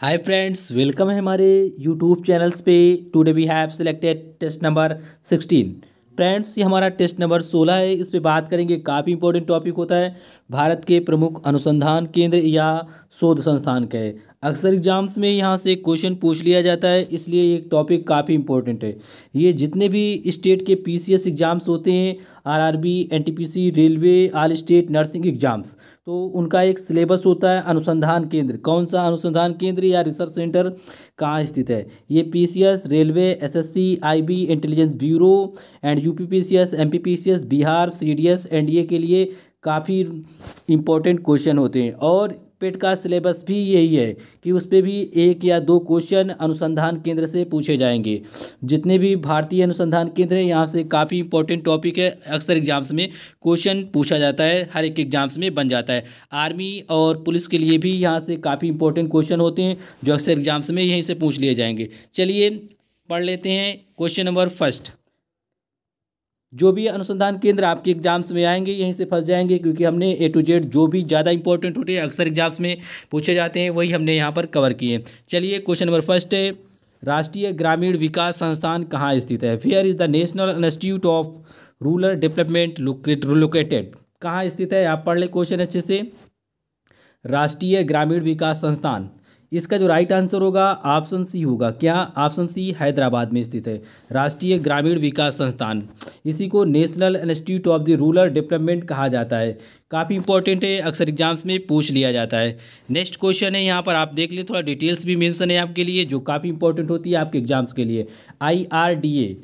hi friends welcome है हमारे YouTube channels पे today we have selected test number sixteen friends ये हमारा टेस्ट नंबर सोलह है इस पे बात करेंगे काफ़ी इंपॉर्टेंट टॉपिक होता है भारत के प्रमुख अनुसंधान केंद्र या शोध संस्थान के अक्सर एग्ज़ाम्स में यहाँ से क्वेश्चन पूछ लिया जाता है इसलिए ये टॉपिक काफ़ी इंपॉर्टेंट है ये जितने भी स्टेट के पीसीएस एग्ज़ाम्स होते हैं RRB NTPC railway all state nursing exams तो उनका एक सिलेबस होता है अनुसंधान केंद्र कौन सा अनुसंधान केंद्र या रिसर्च सेंटर कहाँ स्थित है ये P railway S S intelligence bureau and UPPCS P Bihar C D के लिए काफ़ी इम्पोर्टेंट क्वेश्चन होते हैं और पेट का सिलेबस भी यही है कि उस पर भी एक या दो क्वेश्चन अनुसंधान केंद्र से पूछे जाएंगे जितने भी भारतीय अनुसंधान केंद्र हैं यहाँ से काफ़ी इंपॉर्टेंट टॉपिक है अक्सर एग्जाम्स में क्वेश्चन पूछा जाता है हर एक एग्जाम्स में बन जाता है आर्मी और पुलिस के लिए भी यहाँ से काफ़ी इंपॉर्टेंट क्वेश्चन होते हैं जो अक्सर एग्जाम्स में यहीं से पूछ लिए जाएंगे चलिए पढ़ लेते हैं क्वेश्चन नंबर फर्स्ट जो भी अनुसंधान केंद्र आपके एग्जाम्स में आएंगे यहीं से फंस जाएंगे क्योंकि हमने ए टू जेड जो भी ज़्यादा इंपॉर्टेंट होते हैं अक्सर एग्जाम्स में पूछे जाते हैं वही हमने यहाँ पर कवर किए चलिए क्वेश्चन नंबर फर्स्ट है राष्ट्रीय ग्रामीण विकास संस्थान कहाँ स्थित है where is the national institute of rural development located कहाँ स्थित है आप पढ़ लें क्वेश्चन अच्छे से राष्ट्रीय ग्रामीण विकास संस्थान इसका जो राइट आंसर होगा ऑप्शन सी होगा क्या ऑप्शन सी हैदराबाद में स्थित है राष्ट्रीय ग्रामीण विकास संस्थान इसी को national institute of the rural development कहा जाता है काफ़ी इंपॉर्टेंट है अक्सर एग्जाम्स में पूछ लिया जाता है नेक्स्ट क्वेश्चन है यहाँ पर आप देख लें थोड़ा डिटेल्स भी मेंशन है आपके लिए जो काफ़ी इंपॉर्टेंट होती है आपके एग्जाम्स के लिए आई आर डी ए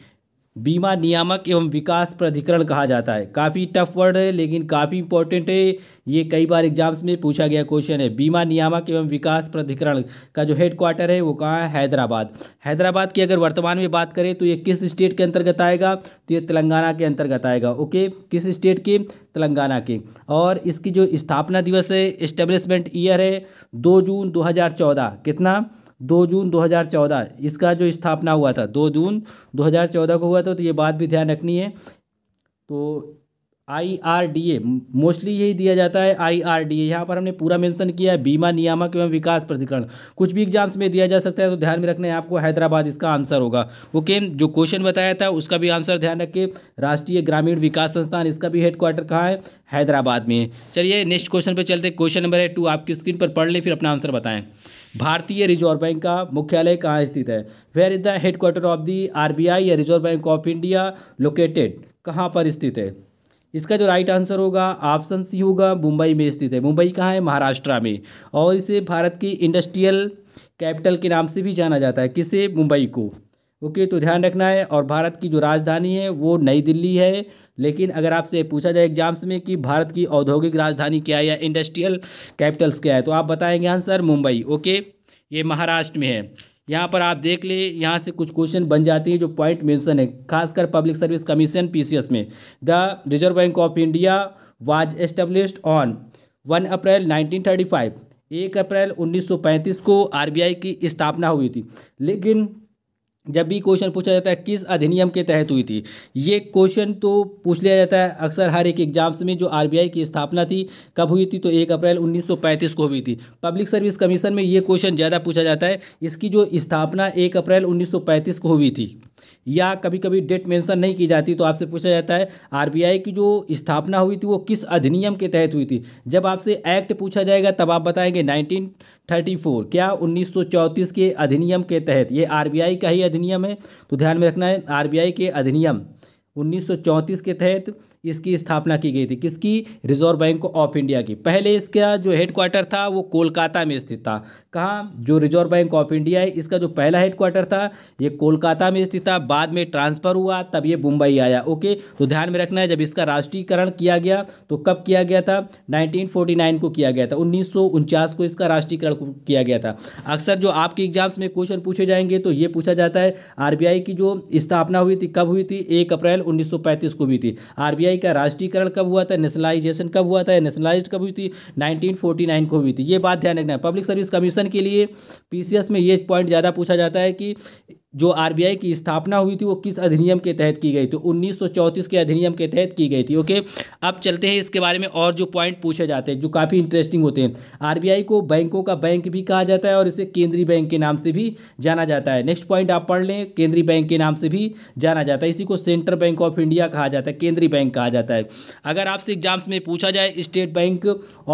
बीमा नियामक एवं विकास प्राधिकरण कहा जाता है काफ़ी टफ वर्ड है लेकिन काफ़ी इंपॉर्टेंट है ये कई बार एग्जाम्स में पूछा गया क्वेश्चन है बीमा नियामक एवं विकास प्राधिकरण का जो हेड क्वार्टर है वो कहाँ है हैदराबाद हैदराबाद की अगर वर्तमान में बात करें तो ये किस स्टेट के अंतर्गत आएगा तो ये तेलंगाना के अंतर्गत आएगा ओके किस स्टेट के तेलंगाना के और इसकी जो स्थापना दिवस है इस्टेब्लिशमेंट ईयर है दो जून दो कितना दो जून 2014 इसका जो स्थापना हुआ था दो जून 2014 को हुआ था तो ये बात भी ध्यान रखनी है तो I R D A mostly यही दिया जाता है आई आर डी ए यहाँ पर हमने पूरा मेंशन किया है बीमा नियामक एवं विकास प्राधिकरण कुछ भी एग्जाम्स में दिया जा सकता है तो ध्यान में रखना है आपको हैदराबाद इसका आंसर होगा ओके जो क्वेश्चन बताया था उसका भी आंसर ध्यान रखिए राष्ट्रीय ग्रामीण विकास संस्थान इसका भी हेडक्वार्टर कहाँ है हैदराबाद में चलिए नेक्स्ट क्वेश्चन पर चलते क्वेश्चन नंबर है टू आपकी स्क्रीन पर पढ़ लें फिर अपना आंसर बताएँ भारतीय रिजर्व बैंक का मुख्यालय कहाँ स्थित है where is the headquarter of the R B I या Reserve Bank of India located कहाँ पर स्थित है इसका जो राइट आंसर होगा ऑप्शन सी होगा मुंबई में स्थित है मुंबई कहाँ है महाराष्ट्र में और इसे भारत की इंडस्ट्रियल कैपिटल के नाम से भी जाना जाता है किसे मुंबई को ओके तो ध्यान रखना है और भारत की जो राजधानी है वो नई दिल्ली है लेकिन अगर आपसे पूछा जाए एग्जाम्स में कि भारत की औद्योगिक राजधानी क्या है या इंडस्ट्रियल कैपिटल्स क्या है तो आप बताएंगे आंसर मुंबई ओके ये महाराष्ट्र में है यहाँ पर आप देख ले यहाँ से कुछ क्वेश्चन बन जाते हैं जो पॉइंट मेंशन है खासकर पब्लिक सर्विस कमीशन पीसीएस में the Reserve Bank of India was established on one April 1935 एक अप्रैल 1935 को आरबीआई की स्थापना हुई थी लेकिन जब भी क्वेश्चन पूछा जाता है किस अधिनियम के तहत हुई थी ये क्वेश्चन तो पूछ लिया जाता है अक्सर हर एक एग्जाम्स में जो आरबीआई की स्थापना थी कब हुई थी तो एक अप्रैल 1935 को हुई थी पब्लिक सर्विस कमीशन में ये क्वेश्चन ज़्यादा पूछा जाता है इसकी जो स्थापना एक अप्रैल 1935 को हुई थी या कभी कभी डेट मेंशन नहीं की जाती तो आपसे पूछा जाता है आरबीआई की जो स्थापना हुई थी वो किस अधिनियम के तहत हुई थी जब आपसे एक्ट पूछा जाएगा तब आप बताएंगे 1934 क्या 1934 के अधिनियम के तहत ये आरबीआई का ही अधिनियम है तो ध्यान में रखना है आरबीआई के अधिनियम 1934 के तहत इसकी स्थापना की गई थी किसकी रिजर्व बैंक ऑफ इंडिया की पहले इसका जो हेडक्वार्टर था वो कोलकाता में स्थित था कहाँ जो रिजर्व बैंक ऑफ इंडिया है इसका जो पहला हेडक्वार्टर था ये कोलकाता में स्थित था बाद में ट्रांसफ़र हुआ तब ये मुंबई आया ओके तो ध्यान में रखना है जब इसका राष्ट्रीयकरण किया गया तो कब किया गया था नाइनटीन को किया गया था उन्नीस को इसका राष्ट्रीयकरण किया गया था अक्सर जो आपके एग्जाम्स में क्वेश्चन पूछे जाएंगे तो ये पूछा जाता है आर की जो स्थापना हुई थी कब हुई थी एक अप्रैल उन्नीस को भी थी आर आईटीआई का राष्ट्रीयकरण कब हुआ था नेशनलाइजेशन कब हुआ था नेशनलाइज कब हुई थी नाइनटीन को हुई थी ये बात ध्यान रखना है पब्लिक सर्विस कमीशन के लिए पी में ये पॉइंट ज़्यादा पूछा जाता है कि जो आरबीआई की स्थापना हुई थी वो किस अधिनियम के तहत की गई थी उन्नीस के अधिनियम के तहत की गई थी ओके अब चलते हैं इसके बारे में और जो पॉइंट पूछे जाते हैं जो काफ़ी इंटरेस्टिंग होते हैं आरबीआई को बैंकों का बैंक भी कहा जाता है और इसे केंद्रीय बैंक के नाम से भी जाना जाता है नेक्स्ट पॉइंट आप पढ़ लें केंद्रीय बैंक के नाम से भी जाना जाता है इसी को सेंट्रल बैंक ऑफ इंडिया कहा जाता है केंद्रीय बैंक कहा जाता है अगर आपसे एग्जाम्स में पूछा जाए स्टेट बैंक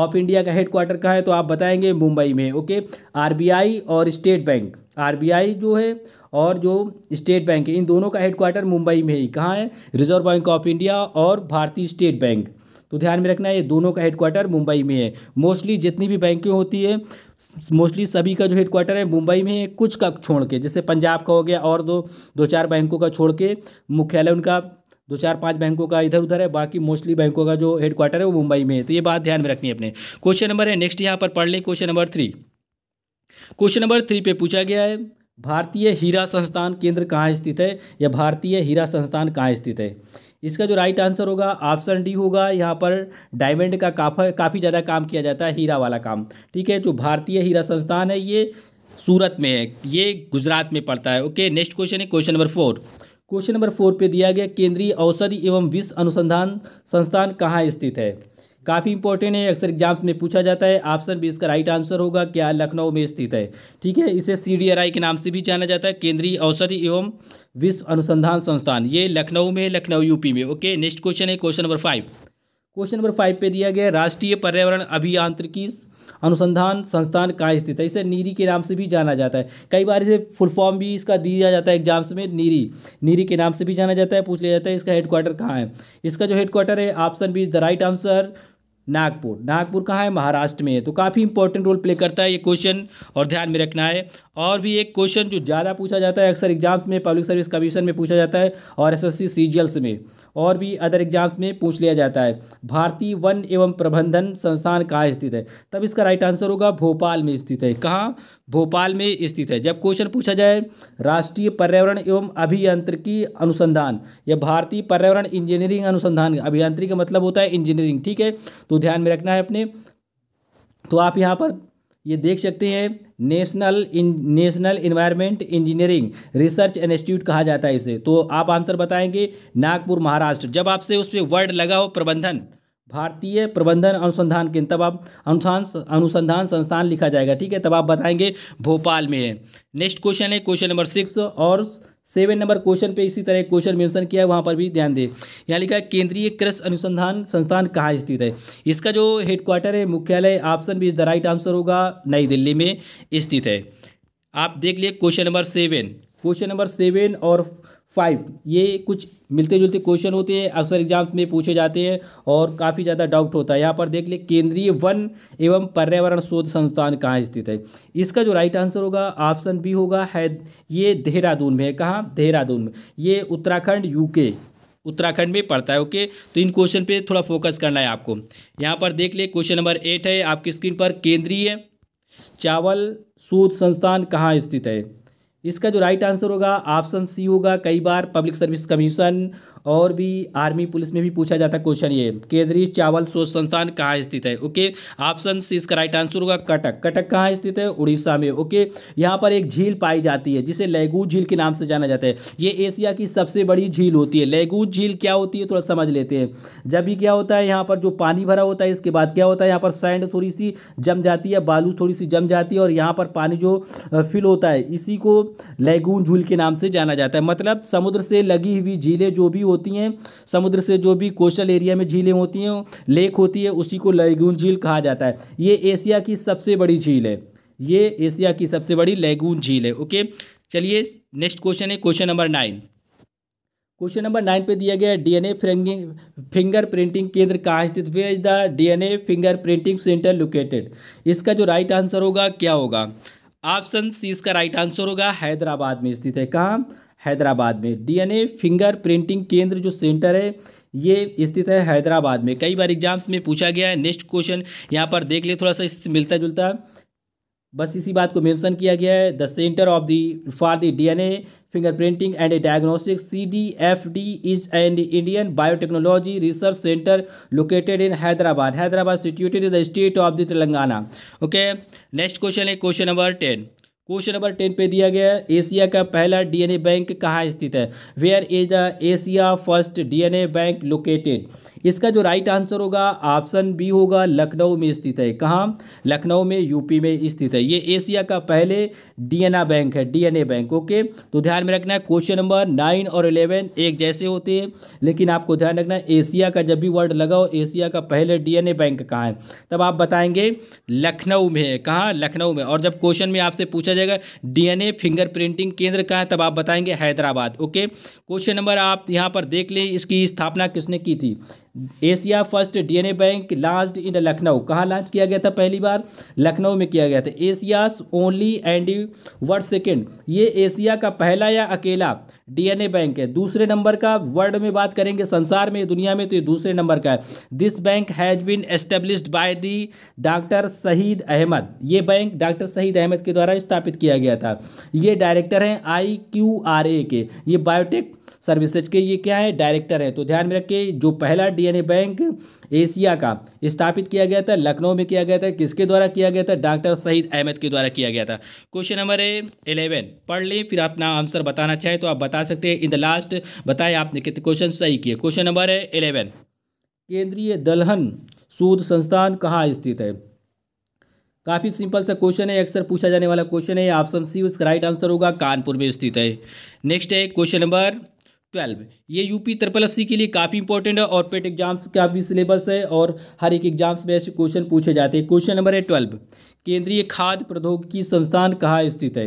ऑफ इंडिया का हेडक्वार्टर कहाँ है तो आप बताएंगे मुंबई में ओके आर और स्टेट बैंक आर जो है और जो स्टेट बैंक है इन दोनों का हेडक्वार्टर मुंबई में ही कहाँ है रिजर्व बैंक ऑफ इंडिया और भारतीय स्टेट बैंक तो ध्यान में रखना है ये दोनों का हेडक्वार्टर मुंबई में है मोस्टली जितनी भी बैंकें होती है मोस्टली सभी का जो हेडक्वार्टर है मुंबई में है कुछ का छोड़ के जैसे पंजाब का हो गया और दो दो चार बैंकों का छोड़ के मुख्यालय उनका दो चार पांच बैंकों का इधर उधर है बाकी मोस्टली बैंकों का जो हेडक्वार्टर है वो मुंबई में है तो ये बात ध्यान में रखनी है अपने क्वेश्चन नंबर है नेक्स्ट यहाँ पर पढ़ लें question number three question number three पे पूछा गया है भारतीय हीरा संस्थान केंद्र कहाँ स्थित है या भारतीय हीरा संस्थान कहाँ स्थित है इसका जो राइट आंसर होगा ऑप्शन डी होगा यहाँ पर डायमंड का काफ़ी काफ़ी ज़्यादा काम किया जाता है हीरा वाला काम ठीक है जो भारतीय हीरा संस्थान है ये सूरत में है ये गुजरात में पड़ता है ओके नेक्स्ट क्वेश्चन है question number four question number four पे दिया गया केंद्रीय औषधि एवं विश्व अनुसंधान संस्थान कहाँ स्थित है काफ़ी इंपॉर्टेंट है अक्सर एग्जाम्स में पूछा जाता है ऑप्शन बी इसका राइट आंसर होगा क्या लखनऊ में स्थित है ठीक है इसे सी के नाम से भी जाना जाता है केंद्रीय औषधि एवं विश्व अनुसंधान संस्थान ये लखनऊ में लखनऊ यूपी में ओके नेक्स्ट क्वेश्चन है question number five question number five पे दिया गया राष्ट्रीय पर्यावरण अभियांत्रिकी अनुसंधान संस्थान कहाँ स्थित है इसे नीरी के नाम से भी जाना जाता है कई बार इसे फुल फॉर्म भी इसका दिया जाता है एग्जाम्स में नीरी नीरी के नाम से भी जाना जाता है पूछ लिया जाता है इसका हेडक्वार्टर कहाँ है इसका जो हेडक्वार्टर है option B is the right answer Nagpur Nagpur कहाँ है महाराष्ट्र में है तो काफ़ी इंपॉर्टेंट रोल प्ले करता है ये क्वेश्चन और ध्यान में रखना है और भी एक क्वेश्चन जो ज़्यादा पूछा जाता है अक्सर एग्जाम्स में पब्लिक सर्विस कमीशन में पूछा जाता है और एसएससी सीजीएल्स में और भी अदर एग्जाम्स में पूछ लिया जाता है भारतीय वन एवं प्रबंधन संस्थान कहाँ स्थित है तब इसका राइट आंसर होगा भोपाल में स्थित है कहाँ भोपाल में स्थित है जब क्वेश्चन पूछा जाए राष्ट्रीय पर्यावरण एवं अभियांत्रिकी अनुसंधान या भारतीय पर्यावरण इंजीनियरिंग अनुसंधान अभियांत्रिकी का मतलब होता है इंजीनियरिंग ठीक है तो ध्यान में रखना है अपने तो आप यहाँ पर ये देख सकते हैं national in national environment engineering research institute कहा जाता है इसे तो आप आंसर बताएंगे नागपुर महाराष्ट्र जब आपसे उस पर वर्ड लगा हो प्रबंधन भारतीय प्रबंधन अनुसंधान केंद्र तब आप अनुसंधान अनुसंधान संस्थान लिखा जाएगा ठीक है तब आप बताएंगे भोपाल में है नेक्स्ट क्वेश्चन है क्वेश्चन नंबर सिक्स और सेवन नंबर क्वेश्चन पे इसी तरह क्वेश्चन मेंशन किया है वहाँ पर भी ध्यान दें यहाँ लिखा है केंद्रीय कृषि अनुसंधान संस्थान कहाँ स्थित है इसका जो हेडक्वार्टर है मुख्यालय ऑप्शन भी इज द राइट आंसर होगा नई दिल्ली में स्थित है आप देख लिए question number seven question number seven और फाइव ये कुछ मिलते जुलते क्वेश्चन होते हैं अक्सर एग्जाम्स में पूछे जाते हैं और काफ़ी ज़्यादा डाउट होता है यहाँ पर देख ले केंद्रीय वन एवं पर्यावरण शोध संस्थान कहाँ स्थित है इसका जो राइट आंसर होगा ऑप्शन बी होगा है ये देहरादून में है कहाँ देहरादून में ये उत्तराखंड यूके उत्तराखंड में पड़ता है ओके तो इन क्वेश्चन पर थोड़ा फोकस करना है आपको यहाँ पर देख ले क्वेश्चन नंबर एट है आपकी स्क्रीन पर केंद्रीय चावल शोध संस्थान कहाँ स्थित है इसका जो राइट आंसर होगा ऑप्शन सी होगा कई बार पब्लिक सर्विस कमीशन और भी आर्मी पुलिस में भी पूछा जाता है क्वेश्चन ये केंद्रीय चावल शोध संस्थान कहाँ स्थित है ओके ऑप्शन सी इसका राइट आंसर होगा कटक कटक कहाँ स्थित है उड़ीसा में ओके यहाँ पर एक झील पाई जाती है जिसे लेगू झील के नाम से जाना जाता है ये एशिया की सबसे बड़ी झील होती है लेगू झील क्या होती है थोड़ा समझ लेते हैं जब भी क्या होता है यहाँ पर जो पानी भरा होता है इसके बाद क्या होता है यहाँ पर सैंड थोड़ी सी जम जाती है बालू थोड़ी सी जम जाती है और यहाँ पर पानी जो फिल होता है इसी को लेगून झील के नाम से जाना जाता है मतलब समुद्र से लगी हुई झीलें जो भी होती हैं समुद्र से जो भी कोस्टल एरिया में झीलें होती हैं लेक होती है उसी को लैगून झील कहा जाता है ये एशिया की सबसे बड़ी झील है ये एशिया की सबसे बड़ी लैगून झील है ओके चलिए नेक्स्ट क्वेश्चन है question number nine question number nine पे दिया गया है डीएनए फिंगर प्रिंटिंग केंद्र कहाँ स्थित where is the DNA finger printing centre located इसका जो राइट आंसर होगा क्या होगा ऑप्शन सी इसका राइट आंसर होगा हैदराबाद में स्थित है कहाँ हैदराबाद में डीएनए फिंगर प्रिंटिंग केंद्र जो सेंटर है ये स्थित है हैदराबाद में कई बार एग्जाम्स में पूछा गया है नेक्स्ट क्वेश्चन यहाँ पर देख ले थोड़ा सा इससे मिलता जुलता बस इसी बात को मेंशन किया गया है the centre of the for the DNA fingerprinting and A diagnostic C D F D is and Indian biotechnology research centre located in Hyderabad Hyderabad situated in the state of the Telangana okay next question है question number ten question number ten पे दिया गया है Asia का पहला DNA bank कहाँ स्थित है where is the Asia first DNA bank located इसका जो राइट आंसर होगा ऑप्शन बी होगा लखनऊ में स्थित है कहाँ लखनऊ में यूपी में स्थित है ये एशिया का पहले डीएनए बैंक है डीएनए बैंक ओके तो ध्यान में रखना है क्वेश्चन नंबर नाइन और इलेवन एक जैसे होते हैं लेकिन आपको ध्यान रखना है एशिया का जब भी वर्ड लगाओ एशिया का पहले डीएनए बैंक कहाँ है तब आप बताएंगे लखनऊ में है कहाँ लखनऊ में और जब क्वेश्चन में आपसे पूछा जाएगा डीएनए फिंगरप्रिंटिंग केंद्र कहाँ है तब आप बताएंगे हैदराबाद ओके क्वेश्चन नंबर आप यहाँ पर देख लें इसकी स्थापना किसने की थी Asia first DNA bank launch in Lucknow कहाँ लॉन्च किया गया था पहली बार लखनऊ में किया गया था Asia only and world second ये एशिया का पहला या अकेला डीएनए बैंक है दूसरे नंबर का वर्ल्ड में बात करेंगे संसार में दुनिया में तो ये दूसरे नंबर का है this bank has been established by the doctor Shahid Ahmad ये बैंक डॉक्टर शहीद अहमद के द्वारा स्थापित स्थापित किया गया था ये डायरेक्टर हैं आई क्यू आर ए के ये बायोटेक सर्विसेज के ये क्या है डायरेक्टर हैं तो ध्यान में रखिए जो पहला डीएनए बैंक एशिया का स्थापित किया गया था लखनऊ में किया गया था किसके द्वारा किया गया था डॉक्टर सईद अहमद के द्वारा किया गया था क्वेश्चन नंबर इलेवन पढ़ लें फिर अपना आंसर बताना चाहें तो आप बता सकते हैं इन द लास्ट बताएं आपने कितने क्वेश्चन सही किए क्वेश्चन नंबर है इलेवन केंद्रीय दलहन शोध संस्थान कहाँ स्थित है काफ़ी सिंपल सा क्वेश्चन है अक्सर पूछा जाने वाला क्वेश्चन है ऑप्शन सी उसका राइट आंसर होगा कानपुर में स्थित है नेक्स्ट है क्वेश्चन नंबर ट्वेल्व ये यूपी ट्रिपल एफ के लिए काफ़ी इंपॉर्टेंट है और पेट एग्जाम्स e का भी सिलेबस है और हर एक एग्जाम्स में ऐसे क्वेश्चन पूछे जाते हैं क्वेश्चन नंबर है ट्वेल्व केंद्रीय खाद्य प्रौद्योगिकी संस्थान कहाँ स्थित है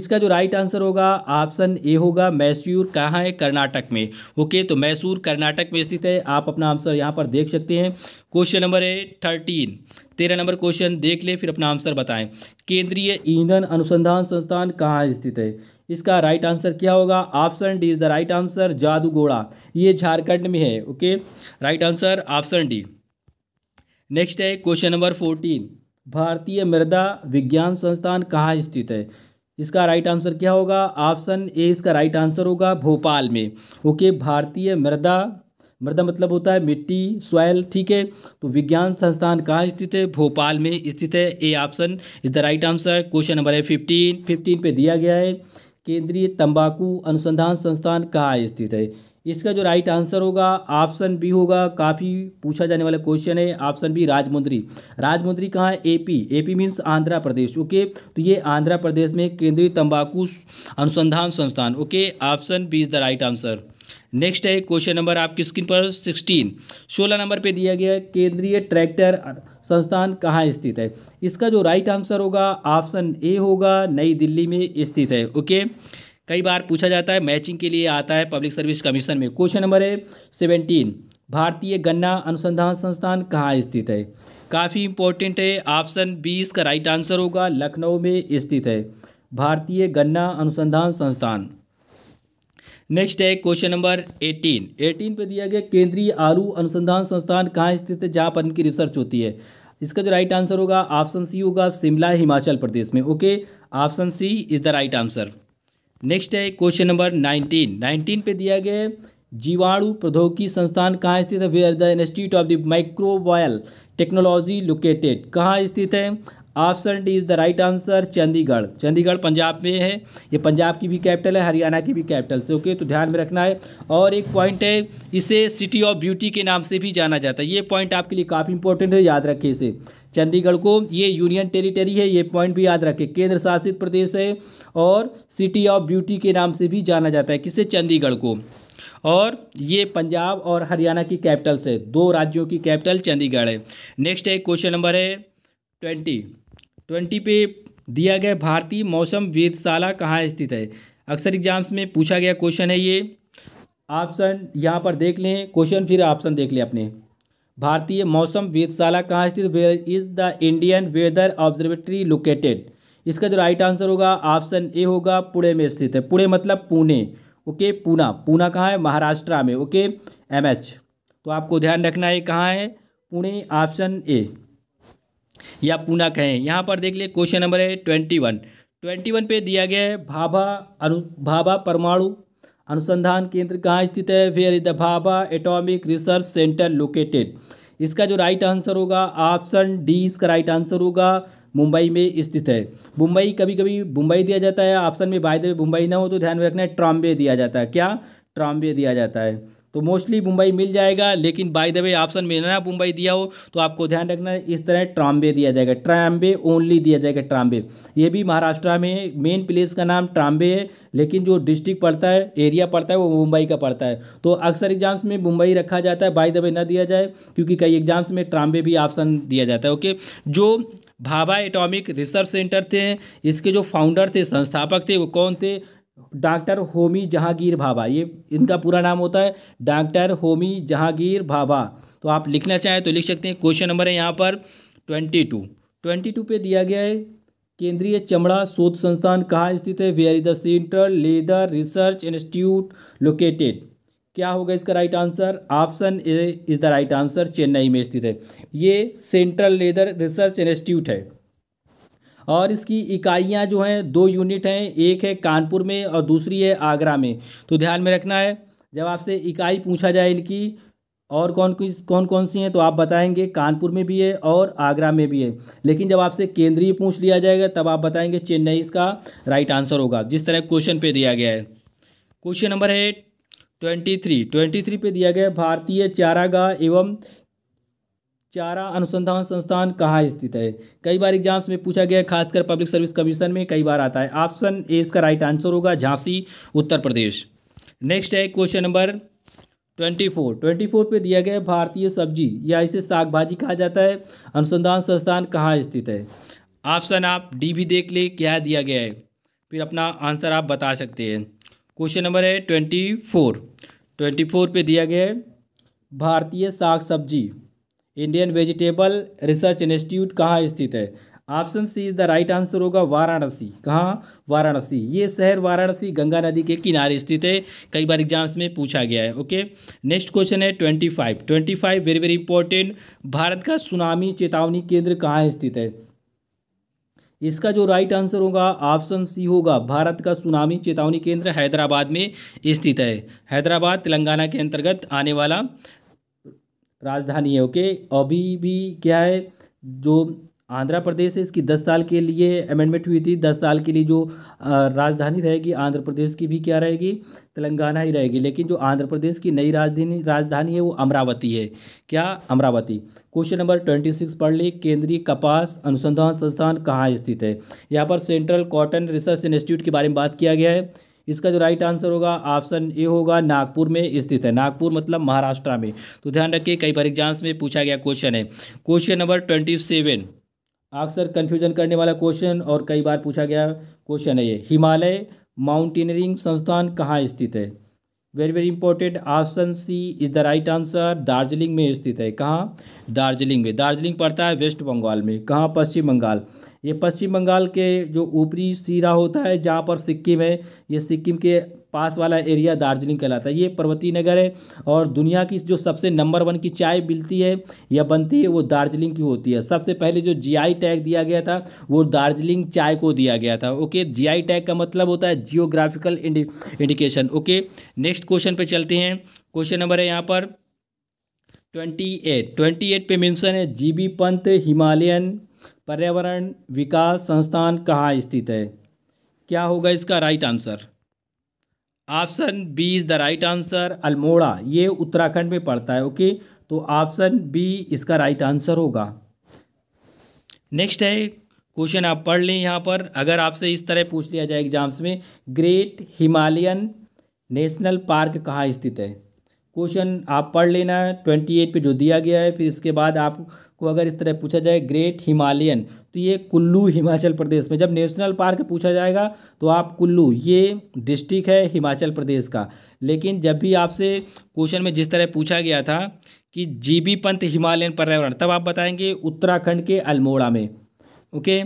इसका जो राइट आंसर होगा ऑप्शन ए होगा मैसूर कहाँ है कर्नाटक में ओके तो मैसूर कर्नाटक में स्थित है आप अपना आंसर यहाँ पर देख सकते हैं क्वेश्चन नंबर है थर्टीन तेरह नंबर क्वेश्चन देख लें फिर अपना आंसर बताएं केंद्रीय ईंधन अनुसंधान संस्थान कहाँ स्थित है इसका राइट आंसर क्या होगा option D is the right answer Jaduguda ये झारखंड में है okay right answer option D next है क्वेश्चन नंबर फोर्टीन भारतीय मृदा विज्ञान संस्थान कहाँ स्थित है इसका राइट आंसर क्या होगा ऑप्शन ए इसका राइट आंसर होगा भोपाल में ओके भारतीय मृदा मृदा मतलब होता है मिट्टी सॉयल ठीक है तो विज्ञान संस्थान कहाँ स्थित है भोपाल में स्थित है A option is the right answer question number है फिफ्टीन फिफ्टीन पे दिया गया है केंद्रीय तंबाकू अनुसंधान संस्थान कहाँ स्थित है इसका जो राइट आंसर होगा ऑप्शन बी होगा काफ़ी पूछा जाने वाला क्वेश्चन है ऑप्शन बी राजमुंद्री राजमुंद्री कहाँ है AP AP means Andhra Pradesh okay तो ये आंध्र प्रदेश में केंद्रीय तंबाकू अनुसंधान संस्थान okay option B is the right answer next है क्वेश्चन नंबर आपकी स्क्रीन पर सिक्सटीन सोलह नंबर पे दिया गया है केंद्रीय ट्रैक्टर संस्थान कहाँ स्थित है इसका जो राइट आंसर होगा ऑप्शन ए होगा नई दिल्ली में स्थित है ओके कई बार पूछा जाता है मैचिंग के लिए आता है पब्लिक सर्विस कमीशन में क्वेश्चन नंबर है सेवनटीन भारतीय गन्ना अनुसंधान संस्थान कहाँ स्थित है काफ़ी इंपॉर्टेंट है ऑप्शन बी इसका राइट आंसर होगा लखनऊ में स्थित है भारतीय गन्ना अनुसंधान संस्थान नेक्स्ट है क्वेश्चन नंबर 18 18 पे दिया गया केंद्रीय आलू अनुसंधान संस्थान कहाँ स्थित है जहाँ पर इनकी रिसर्च होती है इसका जो राइट आंसर होगा ऑप्शन सी होगा शिमला हिमाचल प्रदेश में okay option C is the right answer next है क्वेश्चन नंबर 19 19 पे दिया गया जीवाणु प्रौद्योगिकी संस्थान कहाँ स्थित है where the institute of the microbial technology located कहाँ स्थित है option D is the right answer Chandigarh Chandigarh Punjab में है ये पंजाब की भी कैपिटल है हरियाणा की भी कैपिटल से ओके तो ध्यान में रखना है और एक पॉइंट है इसे सिटी ऑफ ब्यूटी के नाम से भी जाना जाता है ये पॉइंट आपके लिए काफ़ी इंपॉर्टेंट है याद रखें इसे चंडीगढ़ को ये यूनियन टेरिटरी है ये पॉइंट भी याद रखें केंद्र शासित प्रदेश है और सिटी ऑफ ब्यूटी के नाम से भी जाना जाता है किसे चंडीगढ़ को और ये पंजाब और हरियाणा की कैपिटल्स है दो राज्यों की कैपिटल चंडीगढ़ है नेक्स्ट है क्वेश्चन नंबर है ट्वेंटी ट्वेंटी पे दिया गया भारतीय मौसम वेधशाला कहाँ स्थित है अक्सर एग्जाम्स में पूछा गया क्वेश्चन है ये ऑप्शन यहाँ पर देख लें क्वेश्चन फिर ऑप्शन देख लें अपने भारतीय मौसम वेधशाला कहाँ स्थित where is the Indian weather observatory located इसका जो राइट आंसर होगा ऑप्शन ए होगा पुणे में स्थित है पुणे मतलब पुणे ओके पूना पूना कहाँ है महाराष्ट्र में ओके एमएच तो आपको ध्यान रखना है कहाँ है पुणे ऑप्शन ए या पूना कहें यहाँ पर देख लिए क्वेश्चन नंबर है ट्वेंटी वन ट्वेंटी वन पे दिया गया है भाभा अनु भाभा परमाणु अनुसंधान केंद्र कहाँ स्थित है where is the Bhabha atomic research centre located इसका जो राइट आंसर होगा ऑप्शन डी इसका राइट आंसर होगा मुंबई में स्थित है मुंबई कभी कभी मुंबई दिया जाता है ऑप्शन में बाय द मुंबई ना हो तो ध्यान में रखना है ट्रॉम्बे दिया जाता है क्या ट्रॉम्बे दिया जाता है तो मोस्टली मुंबई मिल जाएगा लेकिन बाय द वे ऑप्शन में ना मुंबई दिया हो तो आपको ध्यान रखना इस तरह ट्राम्बे दिया जाएगा ट्राम्बे ओनली दिया जाएगा ट्राम्बे ये भी महाराष्ट्र में मेन प्लेस का नाम ट्राम्बे है लेकिन जो डिस्ट्रिक्ट पड़ता है एरिया पड़ता है वो मुंबई का पड़ता है तो अक्सर एग्जाम्स में मुंबई रखा जाता है बाई द वे ना दिया जाए क्योंकि कई एग्जाम्स में ट्राम्बे भी ऑप्शन दिया जाता है ओके जो भाभा एटॉमिक रिसर्च सेंटर थे इसके जो फाउंडर थे संस्थापक थे वो कौन थे डॉक्टर होमी जहांगीर भाभा ये इनका पूरा नाम होता है डॉक्टर होमी जहांगीर भाभा तो आप लिखना चाहें तो लिख सकते हैं क्वेश्चन नंबर है यहाँ पर ट्वेंटी टू ट्वेंटी टू पे दिया गया है केंद्रीय चमड़ा शोध संस्थान कहाँ स्थित है where is the central leather research institute located क्या होगा इसका right answer option A is the right answer Chennai में स्थित है ये सेंट्रल लेदर रिसर्च इंस्टीट्यूट है और इसकी इकाइयाँ जो हैं दो यूनिट हैं एक है कानपुर में और दूसरी है आगरा में तो ध्यान में रखना है जब आपसे इकाई पूछा जाए इनकी और कौन कौन कौन सी हैं तो आप बताएंगे कानपुर में भी है और आगरा में भी है लेकिन जब आपसे केंद्रीय पूछ लिया जाएगा तब आप बताएंगे चेन्नई इसका राइट आंसर होगा जिस तरह क्वेश्चन पे दिया गया है क्वेश्चन नंबर है ट्वेंटी थ्री ट्वेंटी थ्री पे दिया गया है भारतीय चारागाह एवं चारा अनुसंधान संस्थान कहाँ स्थित है कई बार एग्जाम्स में पूछा गया खासकर पब्लिक सर्विस कमीशन में कई बार आता है ऑप्शन ए इसका राइट आंसर होगा झांसी उत्तर प्रदेश नेक्स्ट है question number twenty four twenty four पर दिया गया भारतीय सब्जी या इसे साग भाजी कहा जाता है अनुसंधान संस्थान कहाँ स्थित है ऑप्शन आप डी भी देख ले क्या दिया गया है फिर अपना आंसर आप बता सकते हैं क्वेश्चन नंबर है ट्वेंटी फोर ट्वेंटी फोर पर दिया गया है भारतीय साग सब्जी इंडियन वेजिटेबल रिसर्च इंस्टीट्यूट कहाँ स्थित है option C is the right answer होगा वाराणसी कहाँ वाराणसी ये शहर वाराणसी गंगा नदी के किनारे स्थित है कई बार एग्जाम्स में पूछा गया है ओके नेक्स्ट क्वेश्चन है twenty five twenty five very very important Bharat का सुनामी चेतावनी केंद्र कहाँ स्थित है इसका जो राइट आंसर होगा ऑप्शन सी होगा भारत का सुनामी चेतावनी केंद्र हैदराबाद में स्थित है हैदराबाद तेलंगाना के अंतर्गत आने वाला राजधानी है ओके अभी भी क्या है जो आंध्र प्रदेश है इसकी दस साल के लिए अमेंडमेंट हुई थी दस साल के लिए जो राजधानी रहेगी आंध्र प्रदेश की भी क्या रहेगी तेलंगाना ही रहेगी लेकिन जो आंध्र प्रदेश की नई राजधानी राजधानी है वो अमरावती है क्या Amravati question number twenty six पढ़ ली केंद्रीय कपास अनुसंधान संस्थान कहाँ स्थित है यहाँ पर सेंट्रल कॉटन रिसर्च इंस्टीट्यूट के बारे में बात किया गया है इसका जो राइट आंसर होगा ऑप्शन ए होगा नागपुर में स्थित है नागपुर मतलब महाराष्ट्र में तो ध्यान रखिए कई बार एग्जाम्स में पूछा गया क्वेश्चन है क्वेश्चन नंबर ट्वेंटी सेवन अक्सर कन्फ्यूजन करने वाला क्वेश्चन और कई बार पूछा गया क्वेश्चन है ये हिमालय माउंटेनियरिंग संस्थान कहाँ स्थित है very very important option C is the right answer Darjeeling में स्थित है कहाँ दार्जिलिंग में दार्जिलिंग पड़ता है वेस्ट बंगाल में कहाँ पश्चिम बंगाल ये पश्चिम बंगाल के जो ऊपरी सिरा होता है जहाँ पर सिक्किम है ये सिक्किम के पास वाला एरिया दार्जिलिंग कहलाता है ये पर्वतीय नगर है और दुनिया की जो सबसे नंबर वन की चाय मिलती है या बनती है वो दार्जिलिंग की होती है सबसे पहले जो जीआई टैग दिया गया था वो दार्जिलिंग चाय को दिया गया था ओके जीआई टैग का मतलब होता है geographical indication okay next question पर चलते हैं क्वेश्चन नंबर है यहाँ पर ट्वेंटी एट ट्वेंटी एट पे मेंशन है जीबी पंत हिमालयन पर्यावरण विकास संस्थान कहाँ स्थित है क्या होगा इसका right answer option B is the right answer Almora ये उत्तराखंड में पड़ता है ओके तो ऑप्शन बी इसका राइट आंसर होगा नेक्स्ट है क्वेश्चन आप पढ़ लें यहाँ पर अगर आपसे इस तरह पूछ लिया जाए एग्जाम्स में ग्रेट हिमालयन नेशनल पार्क कहाँ स्थित है क्वेश्चन आप पढ़ लेना ट्वेंटी एट पर जो दिया गया है फिर इसके बाद आप को अगर इस तरह पूछा जाए ग्रेट हिमालयन तो ये कुल्लू हिमाचल प्रदेश में जब नेशनल पार्क पूछा जाएगा तो आप कुल्लू ये डिस्ट्रिक्ट है हिमाचल प्रदेश का लेकिन जब भी आपसे क्वेश्चन में जिस तरह पूछा गया था कि जीबी पंत हिमालयन पर्यावरण तब आप बताएंगे उत्तराखंड के अल्मोड़ा में ओके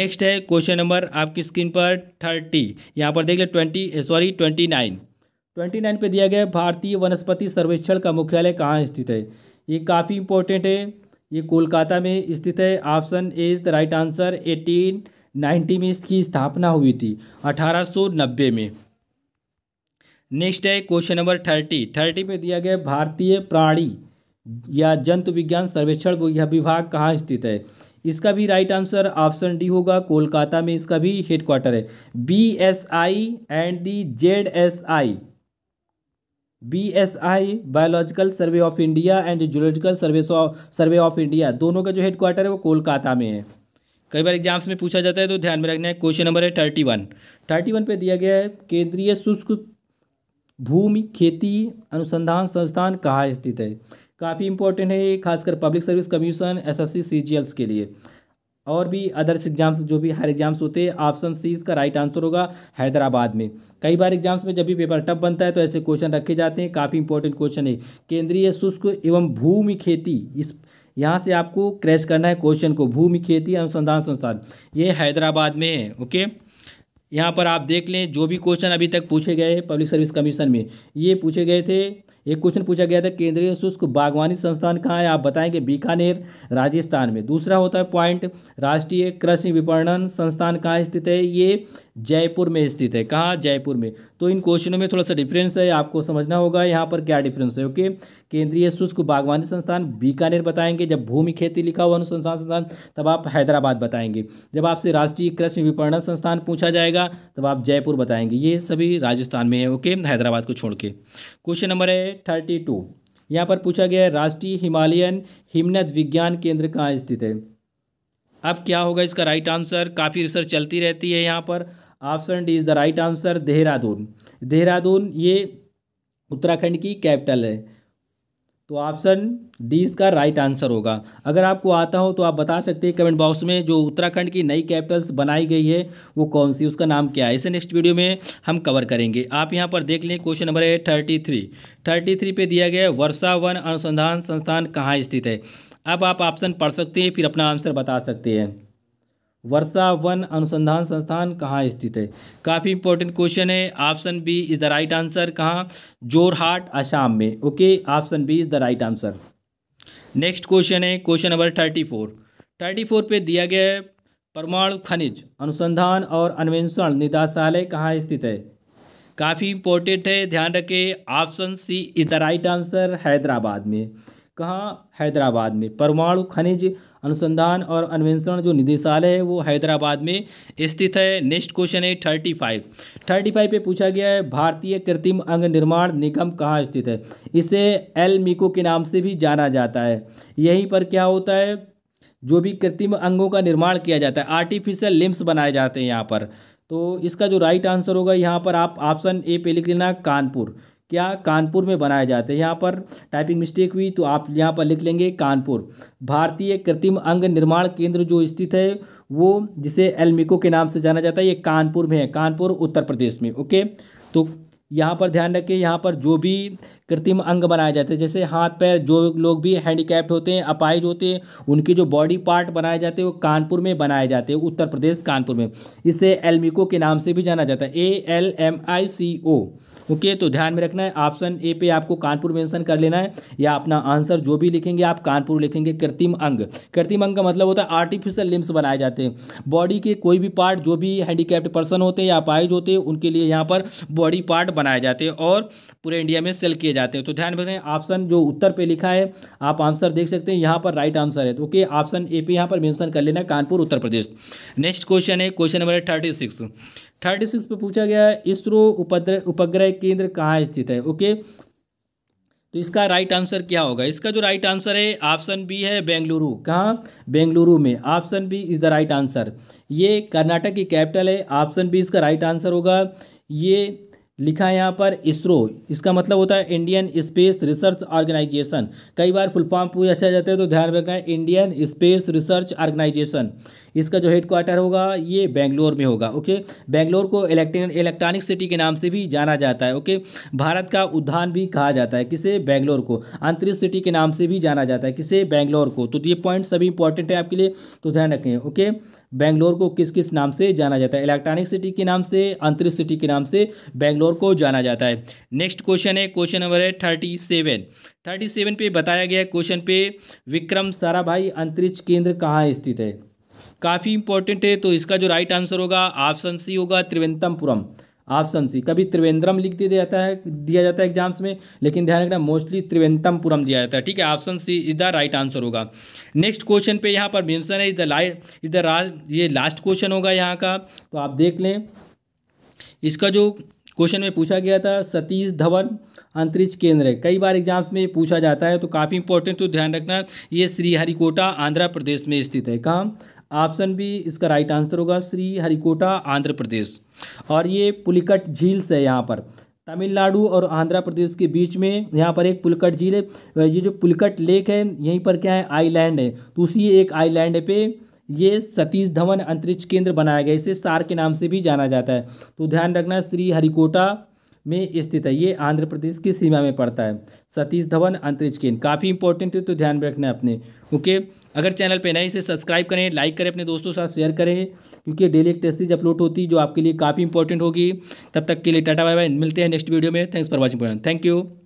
नेक्स्ट है क्वेश्चन नंबर आपकी स्क्रीन पर थर्टी यहाँ पर देख ले twenty sorry twenty nine twenty nine पर दिया गया भारतीय वनस्पति सर्वेक्षण का मुख्यालय कहाँ स्थित है ये काफ़ी इंपॉर्टेंट है ये कोलकाता में स्थित है option A is the right answer 1890 में इसकी स्थापना हुई थी 1890 में नेक्स्ट है क्वेश्चन नंबर थर्टी थर्टी में दिया गया भारतीय प्राणी या जंतु विज्ञान सर्वेक्षण विभाग कहाँ स्थित है इसका भी राइट आंसर ऑप्शन डी होगा कोलकाता में इसका भी हेडक्वार्टर है B S I and the Z S I B S I biological survey of India and zoological survey survey of India दोनों का जो हेडक्वार्टर है वो कोलकाता में है कई बार एग्जाम्स में पूछा जाता है तो ध्यान में रखना है क्वेश्चन नंबर है थर्टी वन थर्टी वन पर दिया गया है केंद्रीय शुष्क भूमि खेती अनुसंधान संस्थान कहाँ स्थित है काफ़ी इंपॉर्टेंट है ये खासकर public service commission S S C C G Ls के लिए और भी अदर्स एग्जाम्स जो भी हर एग्जाम्स होते हैं ऑप्शन सी इसका राइट आंसर होगा हैदराबाद में कई बार एग्जाम्स में जब भी पेपर टफ बनता है तो ऐसे क्वेश्चन रखे जाते हैं काफ़ी इंपॉर्टेंट क्वेश्चन है केंद्रीय शुष्क एवं भूमि खेती इस यहाँ से आपको क्रैश करना है क्वेश्चन को भूमि खेती अनुसंधान संस्थान ये हैदराबाद में है ओके यहाँ पर आप देख लें जो भी क्वेश्चन अभी तक पूछे गए पब्लिक सर्विस कमीशन में ये पूछे गए थे एक क्वेश्चन पूछा गया था केंद्रीय शुष्क बागवानी संस्थान कहाँ है आप बताएंगे बीकानेर राजस्थान में दूसरा होता है पॉइंट राष्ट्रीय कृषि विपणन संस्थान कहाँ स्थित है ये जयपुर में स्थित है कहाँ जयपुर में तो इन क्वेश्चनों में थोड़ा सा डिफरेंस है आपको समझना होगा यहाँ पर क्या डिफरेंस है ओके केंद्रीय शुष्क बागवानी संस्थान बीकानेर बताएंगे जब भूमि खेती लिखा हुआ अनुसंधान संस्थान तब आप हैदराबाद बताएंगे जब आपसे राष्ट्रीय कृषि विपणन संस्थान पूछा जाएगा तब आप जयपुर बताएंगे ये सभी राजस्थान में है ओके हैदराबाद को छोड़ के क्वेश्चन नंबर है थर्टी टू यहाँ पर पूछा गया है राष्ट्रीय हिमालयन हिमनद विज्ञान केंद्र कहाँ स्थित है अब क्या होगा इसका राइट आंसर काफ़ी रिसर्च चलती रहती है यहाँ पर option D is the right answer Dehradun Dehradun ये उत्तराखंड की कैपिटल है तो ऑप्शन डी इसका राइट आंसर होगा अगर आपको आता हो तो आप बता सकते हैं कमेंट बॉक्स में जो उत्तराखंड की नई कैपिटल्स बनाई गई है वो कौन सी उसका नाम क्या है इसे नेक्स्ट वीडियो में हम कवर करेंगे आप यहाँ पर देख लें क्वेश्चन नंबर है थर्टी थ्री थर्टी थ्री पे दिया गया है वर्षा वन अनुसंधान संस्थान कहाँ स्थित है अब आप ऑप्शन पढ़ सकते हैं फिर अपना आंसर बता सकते हैं वर्षा वन अनुसंधान संस्थान कहाँ स्थित है काफ़ी इंपॉर्टेंट क्वेश्चन है option B is the right answer कहाँ जोरहाट आसाम में okay option B is the right answer next question है question number thirty four thirty four पर दिया गया है परमाणु खनिज अनुसंधान और अन्वेषण निदेशालय कहाँ स्थित है काफ़ी इंपॉर्टेंट है ध्यान रखें option C is the right answer Hyderabad में कहाँ हैदराबाद में परमाणु खनिज अनुसंधान और अन्वेषण जो निदेशालय है वो हैदराबाद में स्थित है नेक्स्ट क्वेश्चन है थर्टी फाइव थर्टी फाइव पे पूछा गया है भारतीय कृत्रिम अंग निर्माण निगम कहाँ स्थित है इसे एल मिको के नाम से भी जाना जाता है यहीं पर क्या होता है जो भी कृत्रिम अंगों का निर्माण किया जाता है आर्टिफिशियल लिम्स बनाए जाते हैं यहाँ पर तो इसका जो राइट आंसर होगा यहाँ पर आप ऑप्शन ए पे लिख लेना कानपुर क्या कानपुर में बनाए जाते हैं यहाँ पर टाइपिंग मिस्टेक हुई तो आप यहाँ पर लिख लेंगे कानपुर भारतीय कृत्रिम अंग निर्माण केंद्र जो स्थित है वो जिसे एलमिको के नाम से जाना जाता है ये कानपुर में है कानपुर उत्तर प्रदेश में ओके तो यहाँ पर ध्यान रखें यहाँ पर जो भी कृत्रिम अंग बनाए जाते हैं जैसे हाथ पैर जो लोग भी हैंडीकैप्ड होते हैं अपाइज होते हैं उनके जो बॉडी पार्ट बनाए जाते हैं वो कानपुर में बनाए जाते हैं उत्तर प्रदेश कानपुर में इसे एलमिको के नाम से भी जाना जाता है A L M I C O okay तो ध्यान में रखना है ऑप्शन ए पे आपको कानपुर मेंशन कर लेना है या अपना आंसर जो भी लिखेंगे आप कानपुर लिखेंगे कृत्रिम अंग कृत्रिम अंग का मतलब होता है आर्टिफिशियल लिम्स बनाए जाते हैं बॉडी के कोई भी पार्ट जो भी हैंडीकैप्ड पर्सन होते हैं या अपाइज होते हैं उनके लिए यहाँ पर बॉडी पार्ट बनाए जाते हैं और पूरे इंडिया में सेल किए जाते हैं तो ध्यान रखें ऑप्शन जो उत्तर पर लिखा है आप आंसर देख सकते हैं यहाँ पर राइट आंसर है तो ओके ऑप्शन ए पे यहाँ पर मैंसन कर लेना कानपुर उत्तर प्रदेश नेक्स्ट क्वेश्चन है question number thirty six thirty six पे पूछा गया है इसरो उपग्रह केंद्र कहाँ स्थित है ओके तो इसका राइट आंसर क्या होगा इसका जो राइट आंसर है ऑप्शन बी है बेंगलुरु कहाँ बेंगलुरु में option B is the right answer ये कर्नाटक की कैपिटल है ऑप्शन बी इसका राइट आंसर होगा ये लिखा है यहाँ पर इसरो इसका मतलब होता है इंडियन स्पेस रिसर्च ऑर्गेनाइजेशन कई बार फुल फॉर्म पूछा जाता है तो ध्यान रखना है इंडियन स्पेस रिसर्च ऑर्गेनाइजेशन इसका जो हेड क्वार्टर होगा ये बेंगलोर में होगा ओके बेंगलोर को इलेक्ट्रॉनिक सिटी के नाम से भी जाना जाता है ओके भारत का उद्यान भी कहा जाता है किसे बेंगलोर को अंतरिक्ष सिटी के नाम से भी जाना जाता है किसे बेंगलोर को तो ये पॉइंट सभी इंपॉर्टेंट है आपके लिए तो ध्यान रखें ओके बेंगलोर को किस किस नाम से जाना जाता है इलेक्ट्रॉनिक सिटी के नाम से अंतरिक्ष सिटी के नाम से बेंगलोर को जाना जाता है नेक्स्ट क्वेश्चन है क्वेश्चन नंबर है थर्टी सेवन थर्टी सेवन पे बताया गया क्वेश्चन पे विक्रम साराभाई अंतरिक्ष केंद्र कहाँ स्थित है काफ़ी इंपॉर्टेंट है तो इसका जो राइट आंसर होगा ऑप्शन सी होगा त्रिवेंतमपुरम ऑप्शन सी कभी त्रिवेंद्रम लिख दिया जाता है दिया जाता है एग्जाम्स में लेकिन ध्यान रखना मोस्टली त्रिवेंतमपुरम दिया जाता है ठीक है option C is the right answer होगा नेक्स्ट क्वेश्चन पे यहाँ पर मेंशन है is the light is the ये लास्ट क्वेश्चन होगा यहाँ का तो आप देख लें इसका जो क्वेश्चन में पूछा गया था सतीश धवन अंतरिक्ष केंद्र है कई बार एग्जाम्स में पूछा जाता है तो काफ़ी इंपॉर्टेंट तो ध्यान रखना ये श्रीहरिकोटा आंध्र प्रदेश में स्थित है कहाँ ऑप्शन बी इसका राइट आंसर होगा श्री हरिकोटा आंध्र प्रदेश और ये पुलिकट झील से यहाँ पर तमिलनाडु और आंध्र प्रदेश के बीच में यहाँ पर एक पुलकट झील है ये जो पुलकट लेक है यहीं पर क्या है आइलैंड है तो उसी एक आइलैंड पे ये सतीश धवन अंतरिक्ष केंद्र बनाया गया इसे सार के नाम से भी जाना जाता है तो ध्यान रखना श्री हरिकोटा में स्थित है ये आंध्र प्रदेश की सीमा में पड़ता है सतीश धवन अंतरिक्ष केंद्र काफ़ी इंपॉर्टेंट है तो ध्यान रखना अपने ओके अगर चैनल पर नए इसे सब्सक्राइब करें लाइक करें अपने दोस्तों के साथ शेयर करें क्योंकि डेली एक टेस्ट सीरीज अपलोड होती है जो आपके लिए काफ़ी इंपॉर्टेंट होगी तब तक के लिए टाटा बाय बाय मिलते हैं नेक्स्ट वीडियो में thanks for watching thank you